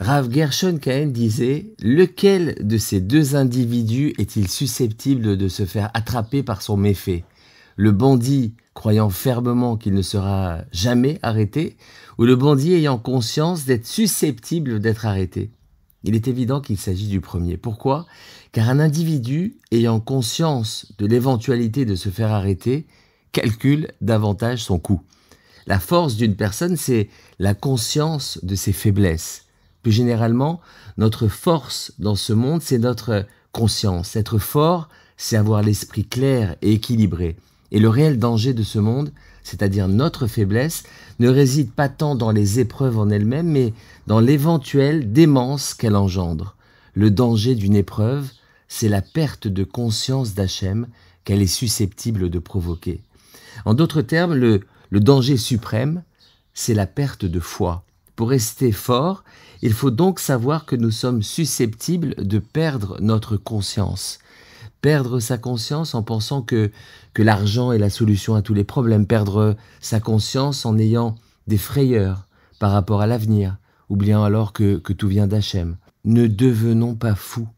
Rav Gershon Kahn disait Lequel de ces deux individus est-il susceptible de se faire attraper par son méfait Le bandit croyant fermement qu'il ne sera jamais arrêté ou le bandit ayant conscience d'être susceptible d'être arrêté il est évident qu'il s'agit du premier. Pourquoi Car un individu ayant conscience de l'éventualité de se faire arrêter calcule davantage son coût. La force d'une personne, c'est la conscience de ses faiblesses. Plus généralement, notre force dans ce monde, c'est notre conscience. Être fort, c'est avoir l'esprit clair et équilibré. Et le réel danger de ce monde, c'est-à-dire notre faiblesse, ne réside pas tant dans les épreuves en elles-mêmes, mais dans l'éventuelle démence qu'elle engendre. Le danger d'une épreuve, c'est la perte de conscience d'Hachem qu'elle est susceptible de provoquer. En d'autres termes, le, le danger suprême, c'est la perte de foi. Pour rester fort, il faut donc savoir que nous sommes susceptibles de perdre notre conscience perdre sa conscience en pensant que, que l'argent est la solution à tous les problèmes, perdre sa conscience en ayant des frayeurs par rapport à l'avenir, oubliant alors que, que tout vient d'Hachem. Ne devenons pas fous,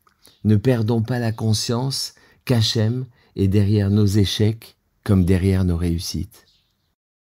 ne perdons pas la conscience qu'Hachem est derrière nos échecs comme derrière nos réussites.